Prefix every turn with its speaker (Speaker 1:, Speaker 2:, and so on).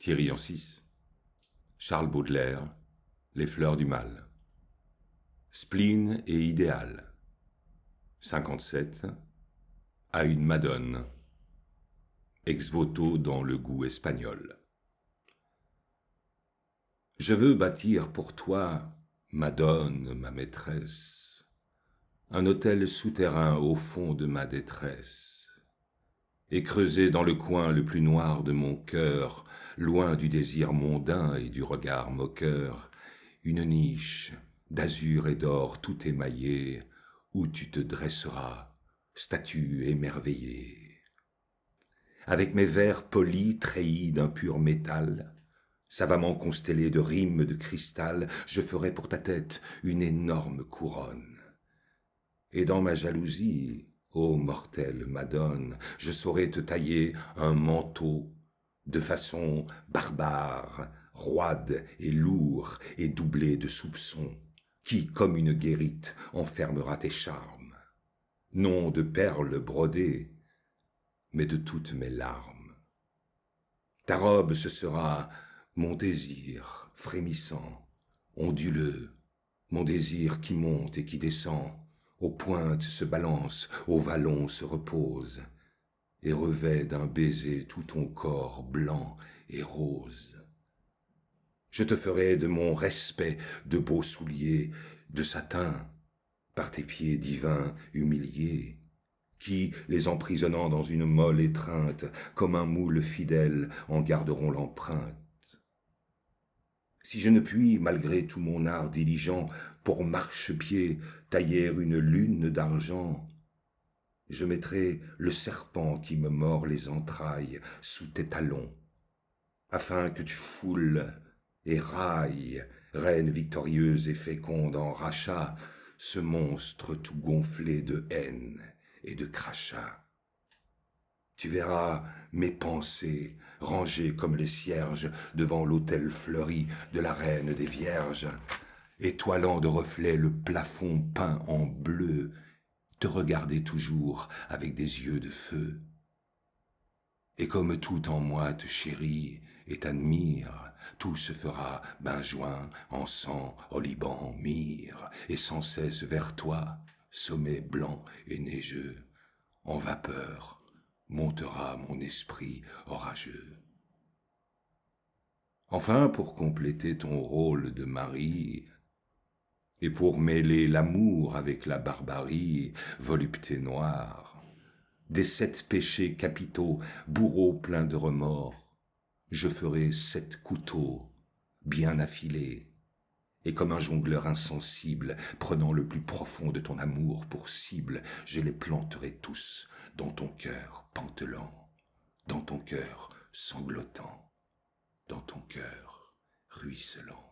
Speaker 1: Thierry en Charles Baudelaire, Les fleurs du mal, Spleen et idéal, 57, à une madone, ex voto dans le goût espagnol. Je veux bâtir pour toi, madone, ma maîtresse, un hôtel souterrain au fond de ma détresse et creuser dans le coin le plus noir de mon cœur, loin du désir mondain et du regard moqueur, une niche d'azur et d'or tout émaillé, où tu te dresseras, statue émerveillée. Avec mes vers polis treillis d'un pur métal, savamment constellés de rimes de cristal, je ferai pour ta tête une énorme couronne. Et dans ma jalousie, Ô mortelle Madone, je saurais te tailler un manteau de façon barbare, roide et lourd, et doublé de soupçons, qui, comme une guérite, enfermera tes charmes. Non de perles brodées, mais de toutes mes larmes. Ta robe, ce sera mon désir frémissant, onduleux, mon désir qui monte et qui descend, aux pointes se balance, aux vallons se repose, et revêt d'un baiser tout ton corps blanc et rose. Je te ferai de mon respect de beaux souliers, de satin, par tes pieds divins humiliés, qui, les emprisonnant dans une molle étreinte, comme un moule fidèle, en garderont l'empreinte. Si je ne puis, malgré tout mon art diligent, pour marchepied tailler une lune d'argent, je mettrai le serpent qui me mord les entrailles sous tes talons, afin que tu foules et railles, reine victorieuse et féconde en rachat, ce monstre tout gonflé de haine et de crachat. Tu verras mes pensées rangées comme les cierges devant l'autel fleuri de la reine des vierges, étoilant de reflets le plafond peint en bleu, te regarder toujours avec des yeux de feu. Et comme tout en moi te chérit et t'admire, tout se fera ben en encens, oliban, myrrhe, et sans cesse vers toi, sommet blanc et neigeux, en vapeur montera mon esprit orageux. Enfin, pour compléter ton rôle de mari, et pour mêler l'amour avec la barbarie, volupté noire, des sept péchés capitaux, bourreaux pleins de remords, je ferai sept couteaux bien affilés, et comme un jongleur insensible, prenant le plus profond de ton amour pour cible, je les planterai tous dans ton cœur pantelant, dans ton cœur sanglotant, dans ton cœur ruisselant.